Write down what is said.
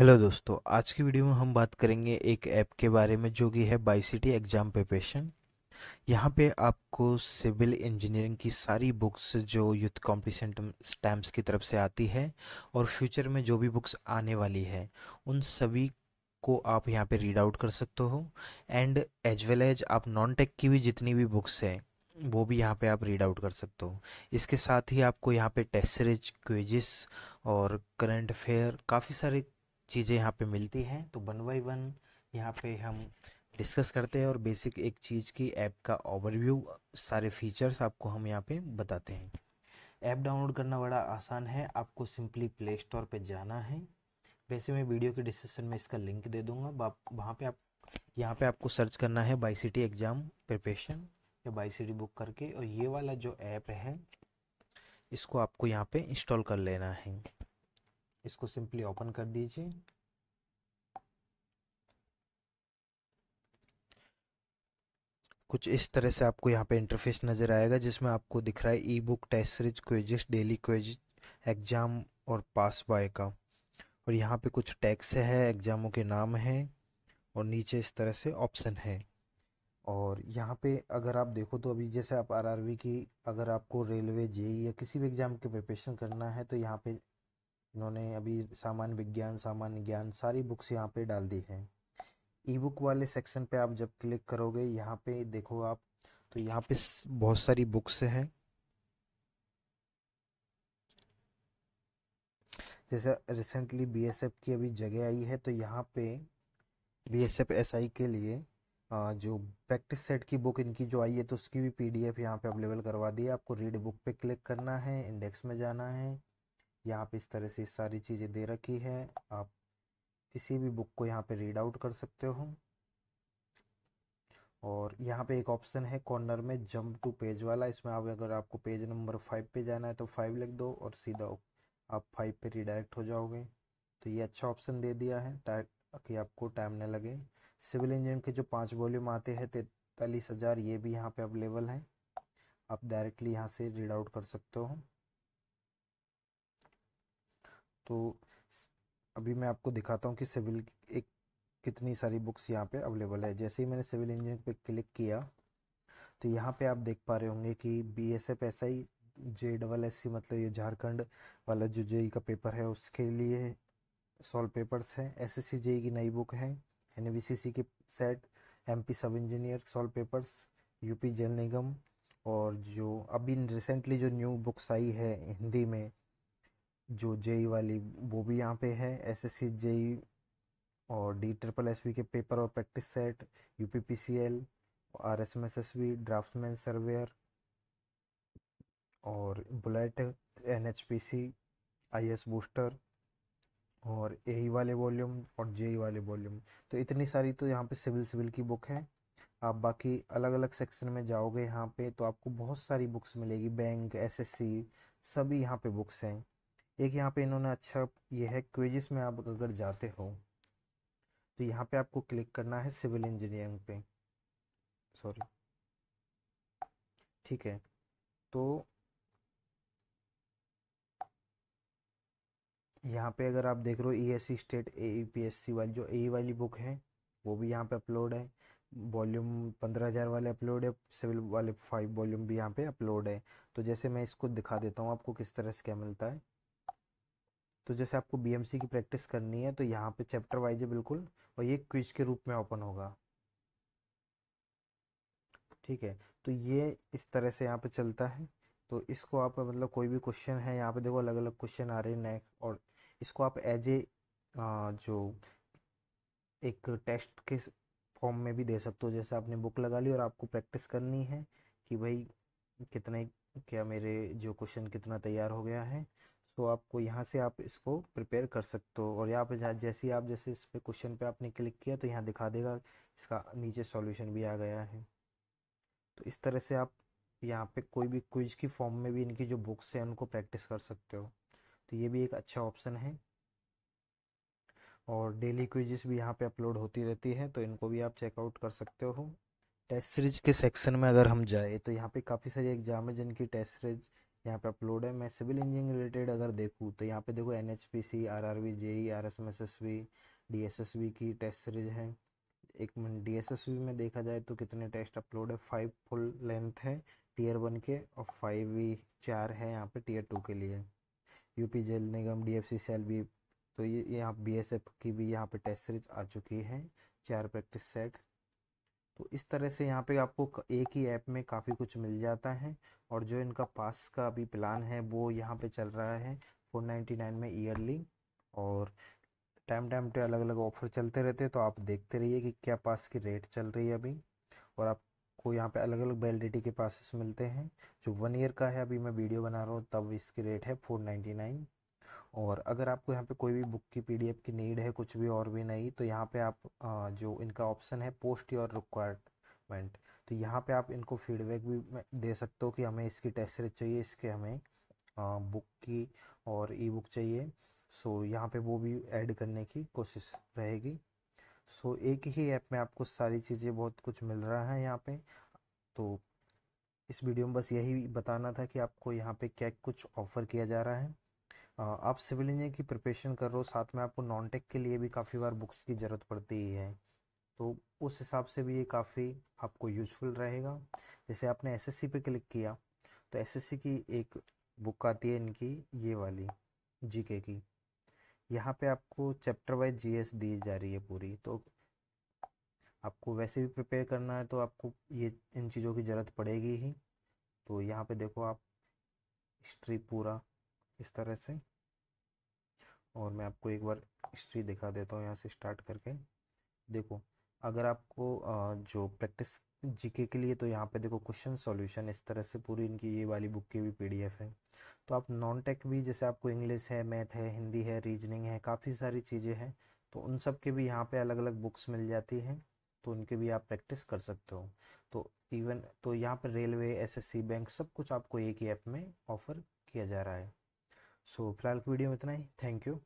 hello दोस्तों आज की वीडियो में हम बात करेंगे एक ऐप के बारे में जो कि है बाई सिटी एग्जाम प्रिपरेशन यहाँ पे आपको सिविल इंजीनियरिंग की सारी बुक्स जो यूथ कॉम्पिटिशन स्टैम्प्स की तरफ से आती है और फ्यूचर में जो भी बुक्स आने वाली है उन सभी को आप यहाँ पे रीड आउट कर सकते हो एंड एज वेल एज आप नॉन टेक की भी जितनी भी बुक्स हैं वो भी यहाँ पे आप रीड आउट कर सकते हो इसके साथ ही आपको यहाँ पे टेस्ट सीरीज क्विजिस और करंट अफेयर काफ़ी सारे चीज़ें यहाँ पे मिलती हैं तो वन बाई वन यहाँ पे हम डिस्कस करते हैं और बेसिक एक चीज़ की ऐप का ओवरव्यू सारे फीचर्स आपको हम यहाँ पे बताते हैं ऐप डाउनलोड करना बड़ा आसान है आपको सिंपली प्ले स्टोर पर जाना है वैसे मैं वीडियो के डिस्क्रिप्शन में इसका लिंक दे दूँगा वहाँ पर आप यहाँ पे आपको सर्च करना है बाई सिटी एग्ज़ाम प्रिपरेशन या बाई सिटी बुक करके और ये वाला जो ऐप है इसको आपको यहाँ पे इंस्टॉल कर लेना है इसको सिंपली ओपन कर दीजिए कुछ इस तरह से आपको यहाँ पे इंटरफेस नज़र आएगा जिसमें आपको दिख रहा है e book test series quizzes daily quiz exam और पास बाय का और यहाँ पे कुछ टैक्स है एग्ज़ामों के नाम हैं और नीचे इस तरह से ऑप्शन है और यहाँ पे अगर आप देखो तो अभी जैसे आप आरआरबी की अगर आपको रेलवे जेई e या किसी भी एग्ज़ाम की प्रिपरेशन करना है तो यहाँ पे इन्होंने अभी सामान्य विज्ञान सामान्य ज्ञान सारी बुक्स यहाँ पे डाल दी हैं ई बुक वाले सेक्शन पे आप जब क्लिक करोगे यहाँ पे देखो आप तो यहाँ पे बहुत सारी बुक्स हैं जैसे रिसेंटली बीएसएफ की अभी जगह आई है तो यहाँ पे बीएसएफ एसआई के लिए जो प्रैक्टिस सेट की बुक इनकी जो आई है तो उसकी भी पीडीएफ यहाँ पे अवेलेबल करवा दी है आपको रीड बुक पे क्लिक करना है इंडेक्स में जाना है यहाँ पे इस तरह से सारी चीज़ें दे रखी है आप किसी भी बुक को यहाँ पे रीड आउट कर सकते हो और यहाँ पे एक ऑप्शन है कॉर्नर में जंप टू पेज वाला इसमें आप अगर आपको पेज नंबर फाइव पे जाना है तो फाइव लिख दो और सीधा आप फाइव पे रिडायरेक्ट हो जाओगे तो ये अच्छा ऑप्शन दे दिया है कि आपको टाइम ना लगे सिविल इंजन के जो पांच वॉल्यूम आते हैं तैतालीस हज़ार ये भी यहाँ पे अवेलेबल हैं आप डायरेक्टली यहाँ से रीड आउट कर सकते हो तो अभी मैं आपको दिखाता हूँ कि सिविल एक कितनी सारी बुक्स यहाँ पे अवेलेबल है जैसे ही मैंने सिविल इंजीनियरिंग पे क्लिक किया तो यहाँ पे आप देख पा रहे होंगे कि B S F S I J double S C मतलब ये झारखंड वाला जो जेई e का पेपर है उसके लिए सॉल्व पेपर्स हैं एस एस सी जेई की नई बुक है एन बी सी सी की set M P sub engineer solve papers UP Jal Nigam और जो अभी रिसेंटली जो न्यू बुक्स आई है हिंदी में जो जेई वाली वो भी यहाँ पे है एस एस सी जेई और डी ट्रिपल एस वी के पेपर और practice set U P P C L R S M S S V draftsman surveyor और bullet N H P C I S booster और A वाले volume और जे वाले volume तो इतनी सारी तो यहाँ पे सिविल सिविल की बुक है आप बाकी अलग अलग सेक्शन में जाओगे यहाँ पे तो आपको बहुत सारी बुक्स मिलेगी बैंक एसएससी सभी यहाँ पे बुक्स हैं एक यहाँ पे इन्होंने अच्छा ये है क्वेजिस में आप अगर जाते हो तो यहाँ पे आपको क्लिक करना है सिविल इंजीनियरिंग पे सॉरी ठीक है तो यहाँ पे अगर आप देख रहे हो E S C state A P S C वाली जो ए e वाली बुक है वो भी यहाँ पे अपलोड है वॉल्यूम पंद्रह हज़ार वाले अपलोड है सिविल वाले फाइव वॉल्यूम भी यहाँ पे अपलोड है तो जैसे मैं इसको दिखा देता हूँ आपको किस तरह से क्या मिलता है तो जैसे आपको बी की प्रैक्टिस करनी है तो यहाँ पे चैप्टर वाइज है बिल्कुल और ये क्विज के रूप में ओपन होगा ठीक है तो ये इस तरह से यहाँ पे चलता है तो इसको आप मतलब कोई भी क्वेश्चन है यहाँ पे देखो अलग अलग क्वेश्चन आ रहे हैं नेक और इसको आप एज ए जो एक टेस्ट के फॉर्म में भी दे सकते हो जैसे आपने बुक लगा ली और आपको प्रैक्टिस करनी है कि भाई कितने क्या मेरे जो क्वेश्चन कितना तैयार हो गया है तो आपको यहाँ से आप इसको प्रिपेयर कर सकते हो और यहाँ पे जैसे ही आप जैसे इस पर क्वेश्चन पे आपने क्लिक किया तो यहाँ दिखा देगा इसका नीचे सॉल्यूशन भी आ गया है तो इस तरह से आप यहाँ पे कोई भी क्विज की फॉर्म में भी इनकी जो बुक्स हैं उनको प्रैक्टिस कर सकते हो तो ये भी एक अच्छा ऑप्शन है और डेली क्विजेस भी यहाँ पे अपलोड होती रहती है तो इनको भी आप चेकआउट कर सकते हो टेस्ट सीरीज के सेक्शन में अगर हम जाए तो यहाँ पर काफ़ी सारी एग्जाम है जिनकी टेस्ट सीरीज यहाँ पे अपलोड है मैं सिविल इंजीनियरिंग रिलेटेड अगर देखूँ तो यहाँ पे देखो N H P C R R V J E R S M S S V D S S V की टेस्ट सीरीज है एक minute D S S V में देखा जाए तो कितने टेस्ट अपलोड है फाइव फुल लेंथ है टीयर वन के और फाइव वी चार है यहाँ पे टीयर टू के लिए UP Jal Nigam D F C cell भी तो ये यहाँ बी एस एफ की भी यहाँ पे टेस्ट सीरीज आ चुकी है चार प्रैक्टिस सेट तो इस तरह से यहाँ पे आपको एक ही ऐप में काफ़ी कुछ मिल जाता है और जो इनका पास का अभी प्लान है वो यहाँ पे चल रहा है फोर नाइन्टी नाइन में ईयरली और टाइम टाइम पे अलग अलग ऑफर चलते रहते हैं तो आप देखते रहिए कि क्या पास की रेट चल रही है अभी और आपको यहाँ पे अलग अलग वैलिडिटी के पासिस मिलते हैं जो वन ईयर का है अभी मैं वीडियो बना रहा हूँ तब इसकी रेट है फोर नाइन्टी नाइन और अगर आपको यहाँ पे कोई भी बुक की पीडीएफ की नीड है कुछ भी और भी नहीं तो यहाँ पे आप जो इनका ऑप्शन है पोस्ट योर रिक्वायरमेंट तो यहाँ पे आप इनको फीडबैक भी दे सकते हो कि हमें इसकी टेस्ट सीरीज चाहिए इसके हमें बुक की और ई बुक चाहिए सो यहाँ पे वो भी ऐड करने की कोशिश रहेगी सो एक ही ऐप में आपको सारी चीज़ें बहुत कुछ मिल रहा है यहाँ पर तो इस वीडियो में बस यही बताना था कि आपको यहाँ पे क्या कुछ ऑफ़र किया जा रहा है आप सिविल इंजीनियर की प्रिपरेशन कर रहे हो साथ में आपको नॉन टेक के लिए भी काफ़ी बार बुक्स की ज़रूरत पड़ती ही है तो उस हिसाब से भी ये काफ़ी आपको यूजफुल रहेगा जैसे आपने एसएससी पे क्लिक किया तो एसएससी की एक बुक आती है इनकी ये वाली जीके की यहाँ पे आपको चैप्टर वाइज जीएस दी जा रही है पूरी तो आपको वैसे भी प्रिपेयर करना है तो आपको ये इन चीज़ों की ज़रूरत पड़ेगी ही तो यहाँ पे देखो आप हिस्ट्री पूरा इस तरह से और मैं आपको एक बार हिस्ट्री दिखा देता हूँ यहाँ से स्टार्ट करके देखो अगर आपको जो प्रैक्टिस जीके के लिए तो यहाँ पे देखो क्वेश्चन सॉल्यूशन इस तरह से पूरी इनकी ये वाली बुक की भी पीडीएफ है तो आप नॉन टेक भी जैसे आपको इंग्लिश है मैथ है हिंदी है रीजनिंग है काफ़ी सारी चीज़ें हैं तो उन सब के भी यहाँ पे अलग अलग बुक्स मिल जाती हैं तो उनके भी आप प्रैक्टिस कर सकते हो तो इवन तो यहाँ पर रेलवे एस बैंक सब कुछ आपको एक ही ऐप में ऑफर किया जा रहा है सो फिलहाल की वीडियो में इतना ही थैंक यू